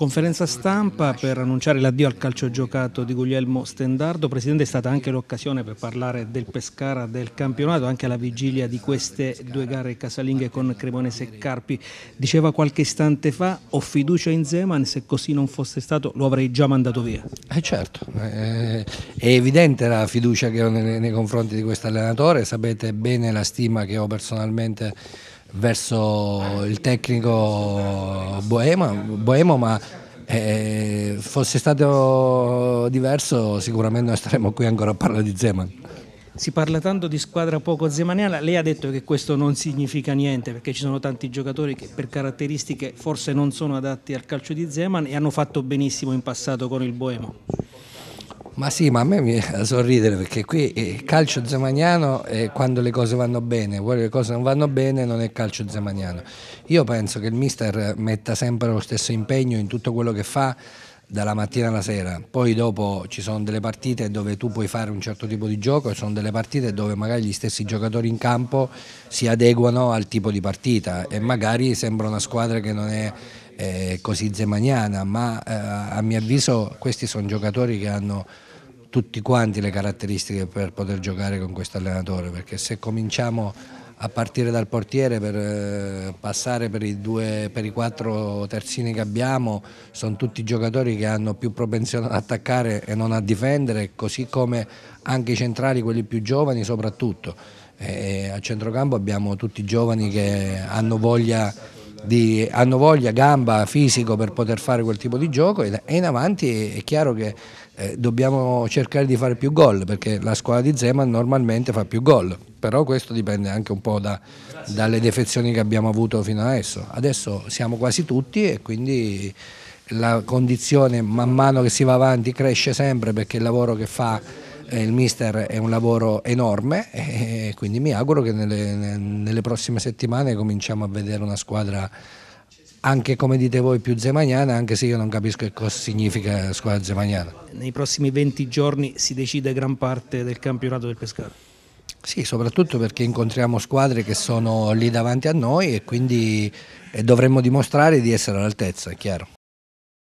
Conferenza stampa per annunciare l'addio al calcio giocato di Guglielmo Stendardo. Presidente, è stata anche l'occasione per parlare del Pescara del campionato, anche alla vigilia di queste due gare casalinghe con Cremonese e Carpi. Diceva qualche istante fa, ho fiducia in Zeman, se così non fosse stato lo avrei già mandato via. Eh certo, eh, è evidente la fiducia che ho nei confronti di questo allenatore, sapete bene la stima che ho personalmente verso il tecnico boema, boemo, ma eh, fosse stato diverso sicuramente noi staremmo qui ancora a parlare di Zeman. Si parla tanto di squadra poco zemaniana, lei ha detto che questo non significa niente perché ci sono tanti giocatori che per caratteristiche forse non sono adatti al calcio di Zeman e hanno fatto benissimo in passato con il Boemo. Ma sì, ma a me mi sorridere perché qui il eh, calcio zamaniano è quando le cose vanno bene, quando le cose non vanno bene non è calcio zamaniano. Io penso che il mister metta sempre lo stesso impegno in tutto quello che fa dalla mattina alla sera, poi dopo ci sono delle partite dove tu puoi fare un certo tipo di gioco e sono delle partite dove magari gli stessi giocatori in campo si adeguano al tipo di partita e magari sembra una squadra che non è eh, così zemaniana, ma eh, a mio avviso questi sono giocatori che hanno tutti quanti le caratteristiche per poter giocare con questo allenatore, perché se cominciamo a partire dal portiere per eh, passare per i, due, per i quattro terzini che abbiamo, sono tutti giocatori che hanno più propensione ad attaccare e non a difendere, così come anche i centrali, quelli più giovani soprattutto. E a centrocampo abbiamo tutti i giovani che hanno voglia di, hanno voglia, gamba, fisico per poter fare quel tipo di gioco e, in avanti è chiaro che eh, dobbiamo cercare di fare più gol perché la squadra di Zeman normalmente fa più gol, però questo dipende anche un po' da, dalle defezioni che abbiamo avuto fino adesso. Adesso siamo quasi tutti e quindi la condizione man mano che si va avanti cresce sempre perché il lavoro che fa eh, il mister è un lavoro enorme e eh, eh, quindi mi auguro che nelle, nelle prossime settimane cominciamo a vedere una squadra anche come dite voi più zemagnana anche se io non capisco che cosa significa squadra zemagnana Nei prossimi 20 giorni si decide gran parte del campionato del Pescara. Sì, soprattutto perché incontriamo squadre che sono lì davanti a noi e quindi dovremmo dimostrare di essere all'altezza, è chiaro.